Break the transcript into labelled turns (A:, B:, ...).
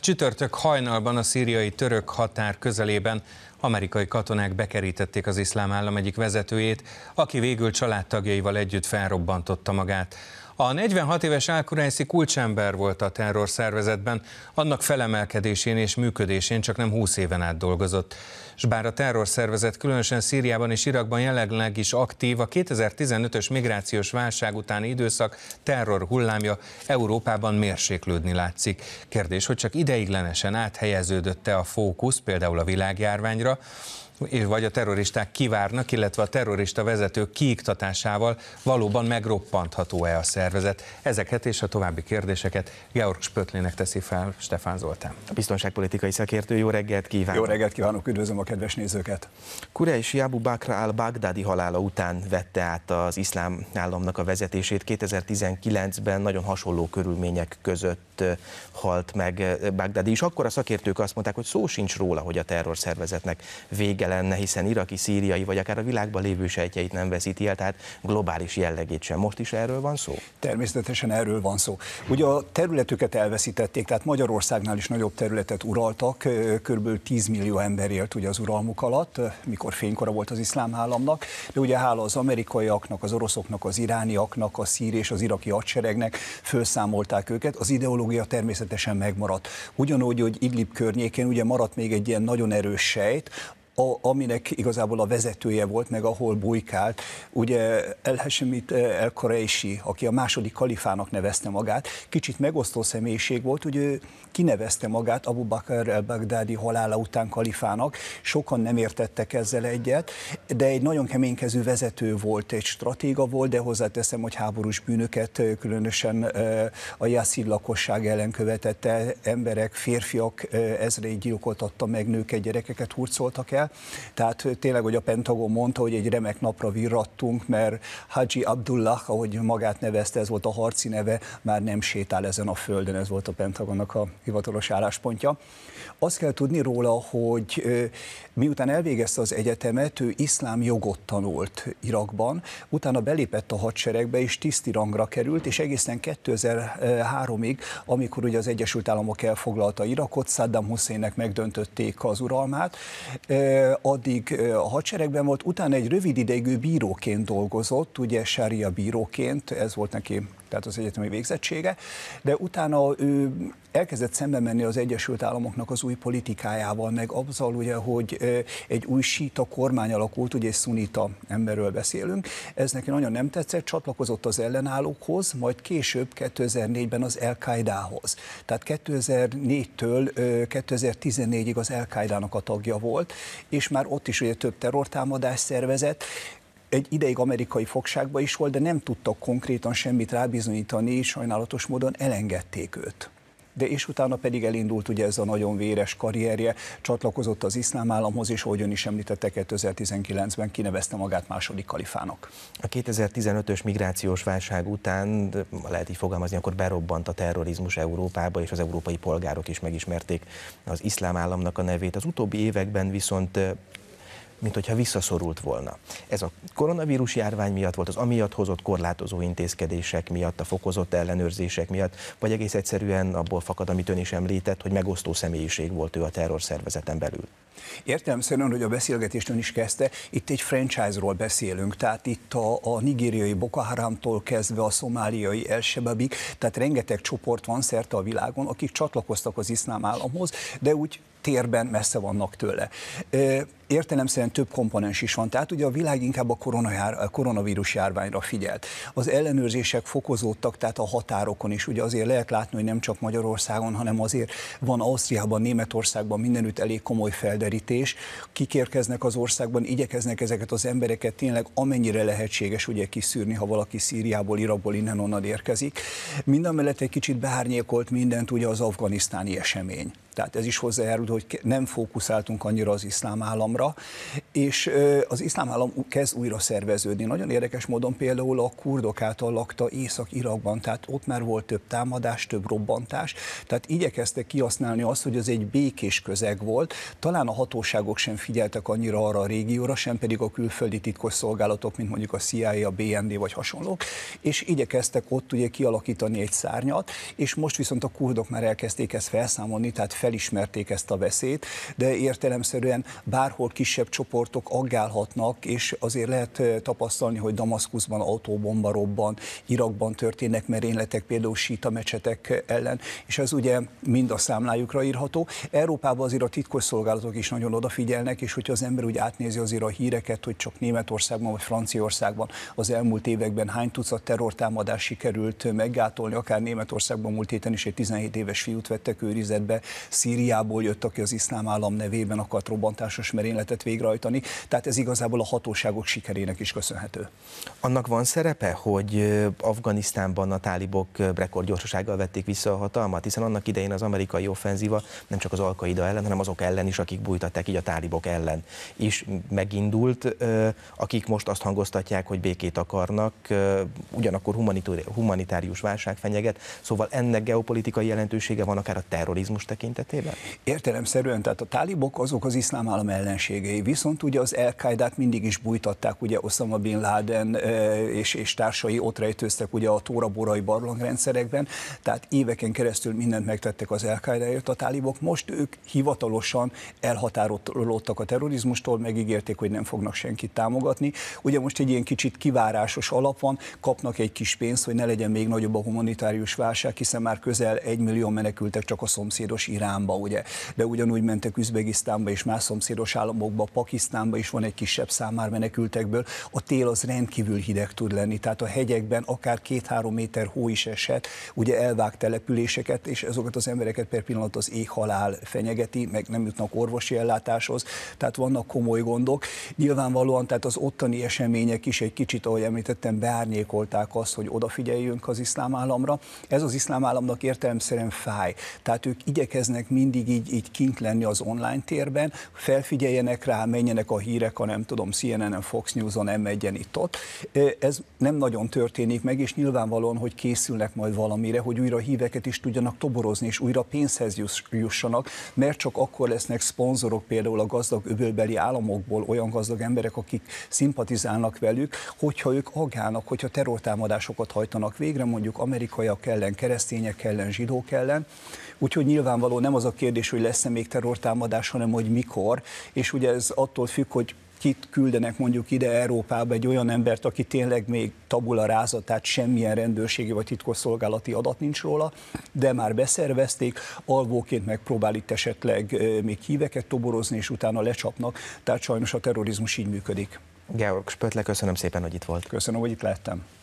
A: Csütörtök hajnalban a szíriai török határ közelében amerikai katonák bekerítették az iszlám állam egyik vezetőjét, aki végül családtagjaival együtt felrobbantotta magát. A 46 éves Álkurászi kulcsember volt a terrorszervezetben, annak felemelkedésén és működésén csak nem 20 éven át dolgozott. És bár a terrorszervezet különösen Szíriában és Irakban jelenleg is aktív, a 2015-ös migrációs válság utáni időszak terror hullámja Európában mérséklődni látszik. Kérdés, hogy csak ideiglenesen áthelyeződötte a fókusz például a világjárványra, és vagy a terroristák kivárnak, illetve a terrorista vezetők kiiktatásával valóban megroppantható-e a szervezet? Ezeket és a további kérdéseket Georg Spötlének teszi fel Stefán Zoltán. A biztonságpolitikai szakértő, jó reggelt kívánok! Jó
B: reggelt kívánok, üdvözlöm a kedves nézőket!
A: Kureis Abu Bakr al-Baghdadi halála után vette át az iszlám államnak a vezetését. 2019-ben nagyon hasonló körülmények között eh, halt meg eh, Bagdadi, és akkor a szakértők azt mondták, hogy szó sincs róla, hogy a terrorszervezetnek vége lenne, hiszen iraki, szíriai vagy akár a világban lévő sejtjeit nem veszíti el, tehát globális jellegét sem. Most is erről van
B: szó? Természetesen erről van szó. Ugye a területüket elveszítették, tehát Magyarországnál is nagyobb területet uraltak, kb. 10 millió ember élt ugye az uralmuk alatt, mikor fénykora volt az iszlám államnak, de ugye hála az amerikaiaknak, az oroszoknak, az irániaknak, a szír és az iraki hadseregnek felszámolták őket, az ideológia természetesen megmaradt. Ugyanúgy, hogy Idlib környékén ugye maradt még egy ilyen nagyon erős sejt, a, aminek igazából a vezetője volt, meg ahol bujkált. Ugye El Hashemit eh, El Koreishi, aki a második kalifának nevezte magát, kicsit megosztó személyiség volt, hogy ő kinevezte magát Abu Bakr el-Baghdadi halála után kalifának. Sokan nem értettek ezzel egyet, de egy nagyon keménykező vezető volt, egy stratéga volt, de hozzáteszem, hogy háborús bűnöket eh, különösen eh, a Yassid lakosság ellen követette, emberek, férfiak ezre gyilkoltatta meg, nőket, gyerekeket hurcoltak el, tehát tényleg, hogy a Pentagon mondta, hogy egy remek napra virrattunk, mert Haji Abdullah, ahogy magát nevezte, ez volt a harci neve, már nem sétál ezen a földön, ez volt a Pentagonnak a hivatalos álláspontja. Azt kell tudni róla, hogy miután elvégezte az egyetemet, ő iszlám jogot tanult Irakban, utána belépett a hadseregbe, és tiszti rangra került, és egészen 2003-ig, amikor ugye az Egyesült Államok elfoglalta Irakot, Saddam Husseinnek megdöntötték az uralmát, addig a hadseregben volt, utána egy rövid ideig bíróként dolgozott, ugye sária bíróként, ez volt neki tehát az egyetemi végzettsége, de utána ő elkezdett szembe menni az Egyesült Államoknak az új politikájával, meg abzal ugye, hogy egy új síta kormány alakult, ugye egy szunita emberről beszélünk. Ez neki nagyon nem tetszett, csatlakozott az ellenállókhoz, majd később 2004-ben az el qaidához Tehát 2004-től 2014-ig az el a tagja volt, és már ott is ugye több terrortámadás szervezett, egy ideig amerikai fogságba is volt, de nem tudtak konkrétan semmit rábizonyítani, és sajnálatos módon elengedték őt de és utána pedig elindult ugye ez a nagyon véres karrierje, csatlakozott az iszlám államhoz, és ön is említette, 2019-ben kinevezte magát második kalifának.
A: A 2015-ös migrációs válság után, lehet így fogalmazni, akkor berobbant a terrorizmus Európába, és az európai polgárok is megismerték az iszlám államnak a nevét. Az utóbbi években viszont mint hogyha visszaszorult volna. Ez a koronavírus járvány miatt volt, az amiatt hozott korlátozó intézkedések miatt, a fokozott ellenőrzések miatt, vagy egész egyszerűen abból fakad, amit ön is említett, hogy megosztó személyiség volt ő a terrorszervezeten belül.
B: Értem szerint, hogy a beszélgetést ön is kezdte, itt egy franchise-ról beszélünk, tehát itt a, a nigériai Boko Haramtól kezdve a szomáliai El tehát rengeteg csoport van szerte a világon, akik csatlakoztak az iszlám államhoz, de úgy térben messze vannak tőle. Értelemszerűen több komponens is van. Tehát ugye a világ inkább a, koronajár, a koronavírus járványra figyelt. Az ellenőrzések fokozódtak, tehát a határokon is. Ugye azért lehet látni, hogy nem csak Magyarországon, hanem azért van Ausztriában, Németországban mindenütt elég komoly felderítés. kikérkeznek az országban, igyekeznek ezeket az embereket tényleg amennyire lehetséges ugye kiszűrni, ha valaki Szíriából, Irakból, innen-onnan érkezik. Mindamellett egy kicsit beárnyékolt mindent ugye az afganisztáni esemény tehát ez is hozzájárult, hogy nem fókuszáltunk annyira az iszlám államra, és az iszlám állam kezd újra szerveződni. Nagyon érdekes módon például a kurdok által lakta Észak-Irakban, tehát ott már volt több támadás, több robbantás, tehát igyekeztek kihasználni azt, hogy ez egy békés közeg volt. Talán a hatóságok sem figyeltek annyira arra a régióra, sem pedig a külföldi titkos szolgálatok, mint mondjuk a CIA, a BND vagy hasonlók, és igyekeztek ott ugye kialakítani egy szárnyat, és most viszont a kurdok már elkezdték ezt felszámolni, tehát fel felismerték ezt a veszélyt, de értelemszerűen bárhol kisebb csoportok aggálhatnak, és azért lehet tapasztalni, hogy Damaszkuszban autóbomba robban, Irakban történnek merényletek, például síta mecsetek ellen, és ez ugye mind a számlájukra írható. Európában azért a titkosszolgálatok is nagyon odafigyelnek, és hogyha az ember úgy átnézi azért a híreket, hogy csak Németországban vagy Franciaországban az elmúlt években hány tucat terrortámadás sikerült meggátolni, akár Németországban múlt héten is egy 17 éves fiút vettek őrizetbe, Szíriából jött, aki az iszlám állam nevében akart robbantásos merényletet végrehajtani. Tehát ez igazából a hatóságok sikerének is köszönhető.
A: Annak van szerepe, hogy Afganisztánban a tálibok rekordgyorsasággal vették vissza a hatalmat, hiszen annak idején az amerikai offenzíva nem csak az alkaida ellen, hanem azok ellen is, akik bújtatták, így a tálibok ellen is megindult, akik most azt hangoztatják, hogy békét akarnak, ugyanakkor humanitárius válság fenyeget, szóval ennek geopolitikai jelentősége van akár a terrorizmus tekintet
B: tekintetében? Értelemszerűen, tehát a tálibok azok az iszlám állam ellenségei, viszont ugye az al mindig is bújtatták, ugye Osama Bin Laden és, és társai ott rejtőztek ugye a tóraborai barlangrendszerekben, tehát éveken keresztül mindent megtettek az al a tálibok, most ők hivatalosan elhatárolódtak a terrorizmustól, megígérték, hogy nem fognak senkit támogatni. Ugye most egy ilyen kicsit kivárásos alap van, kapnak egy kis pénzt, hogy ne legyen még nagyobb a humanitárius válság, hiszen már közel egy millió menekültek csak a szomszédos Irán Iránba, ugye, de ugyanúgy mentek Üzbegisztánba és más szomszédos államokba, Pakisztánba is van egy kisebb szám már menekültekből. A tél az rendkívül hideg tud lenni, tehát a hegyekben akár két-három méter hó is esett, ugye elvág településeket, és azokat az embereket per pillanat az éhhalál fenyegeti, meg nem jutnak orvosi ellátáshoz, tehát vannak komoly gondok. Nyilvánvalóan tehát az ottani események is egy kicsit, ahogy említettem, beárnyékolták azt, hogy odafigyeljünk az iszlám államra. Ez az iszlám államnak értelemszerűen fáj. Tehát ők igyekeznek szeretnének mindig így, így kint lenni az online térben, felfigyeljenek rá, menjenek a hírek, a nem tudom, CNN-en, Fox News-on, m 1 itt ott. Ez nem nagyon történik meg, és nyilvánvalóan, hogy készülnek majd valamire, hogy újra híveket is tudjanak toborozni, és újra pénzhez jussanak, mert csak akkor lesznek szponzorok például a gazdag öbölbeli államokból olyan gazdag emberek, akik szimpatizálnak velük, hogyha ők agálnak, hogyha terrortámadásokat hajtanak végre, mondjuk amerikaiak ellen, keresztények ellen, zsidók ellen. Úgyhogy nyilvánvalóan nem az a kérdés, hogy lesz-e még terrortámadás, hanem hogy mikor, és ugye ez attól függ, hogy kit küldenek mondjuk ide Európába egy olyan embert, aki tényleg még tabula ráza, tehát semmilyen rendőrségi vagy titkosszolgálati adat nincs róla, de már beszervezték, alvóként megpróbál itt esetleg még híveket toborozni, és utána lecsapnak, tehát sajnos a terrorizmus így működik. Georg Spötle, köszönöm szépen, hogy itt volt. Köszönöm, hogy itt lehettem.